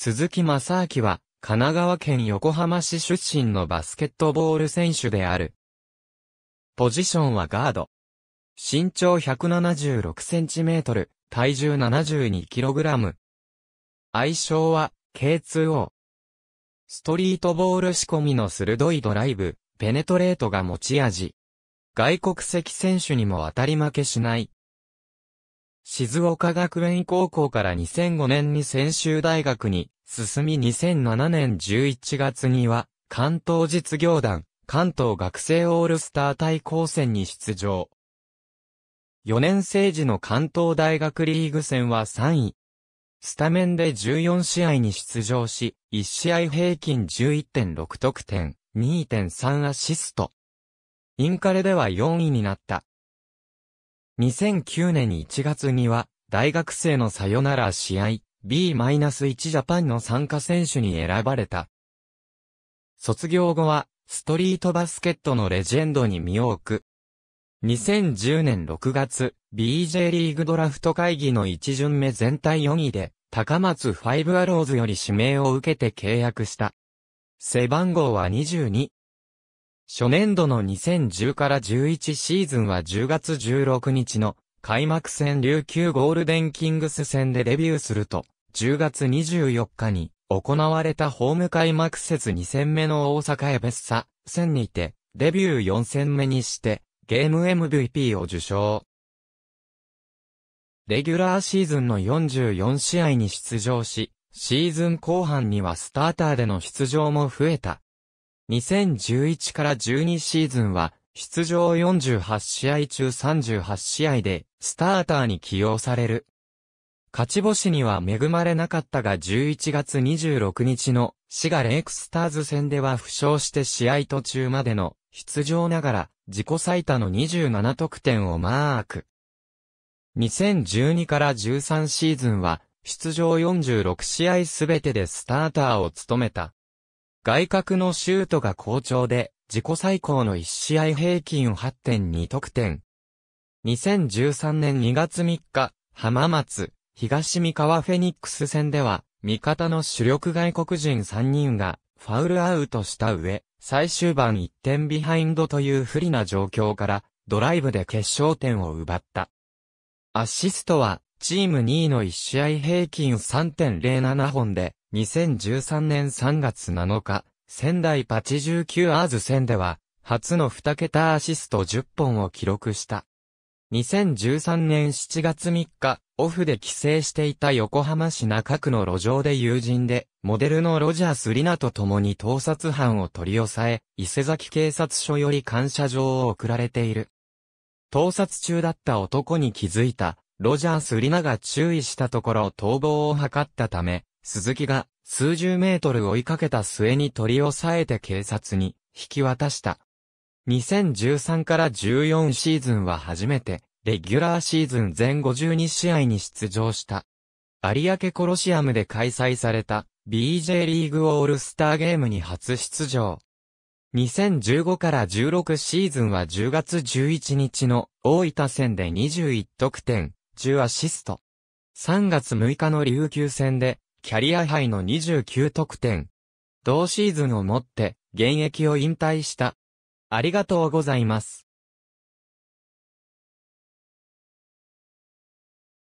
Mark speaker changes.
Speaker 1: 鈴木正明は、神奈川県横浜市出身のバスケットボール選手である。ポジションはガード。身長 176cm、体重 72kg。愛称は、K2O。ストリートボール仕込みの鋭いドライブ、ペネトレートが持ち味。外国籍選手にも当たり負けしない、静岡学園高校から2005年に専修大学に進み2007年11月には関東実業団関東学生オールスター対抗戦に出場。4年生時の関東大学リーグ戦は3位。スタメンで14試合に出場し、1試合平均11.6得点、2.3アシスト。インカレでは4位になった。2009年1月には、大学生のさよなら試合、B-1 ジャパンの参加選手に選ばれた。卒業後は、ストリートバスケットのレジェンドに身を置く。2010年6月、BJ リーグドラフト会議の一巡目全体4位で、高松ファイブアローズより指名を受けて契約した。背番号は22、初年度の2010から11シーズンは10月16日の開幕戦琉球ゴールデンキングス戦でデビューすると、10月24日に行われたホーム開幕節2戦目の大阪エベッサ戦にて、デビュー4戦目にして、ゲーム MVP を受賞。レギュラーシーズンの44試合に出場し、シーズン後半にはスターターでの出場も増えた。2011から12シーズンは、出場48試合中38試合で、スターターに起用される。勝ち星には恵まれなかったが11月26日の滋賀レイクスターズ戦では負傷して試合途中までの出場ながら自己最多の27得点をマーク。2012から13シーズンは出場46試合すべてでスターターを務めた。外角のシュートが好調で、自己最高の1試合平均8.2得点。2013年2月3日、浜松、東三河フェニックス戦では、味方の主力外国人3人が、ファウルアウトした上、最終盤1点ビハインドという不利な状況から、ドライブで決勝点を奪った。アシストは、チーム2位の1試合平均3.07本で、2013年3月7日、仙台パチ19アーズ戦では、初の2桁アシスト10本を記録した。2013年7月3日、オフで帰省していた横浜市中区の路上で友人で、モデルのロジャース・リナと共に盗撮犯を取り押さえ、伊勢崎警察署より感謝状を送られている。盗撮中だった男に気づいた、ロジャース・リナが注意したところ逃亡を図ったため、鈴木が数十メートル追いかけた末に取り押さえて警察に引き渡した。2013から14シーズンは初めて、レギュラーシーズン全52試合に出場した。有明コロシアムで開催された BJ リーグオールスターゲームに初出場。2015から16シーズンは10月11日の大分戦で21得点、10アシスト。3月6日の琉球戦で、キャリア杯の29得点。同シーズンをもって、現役を引退した。ありがとうございます。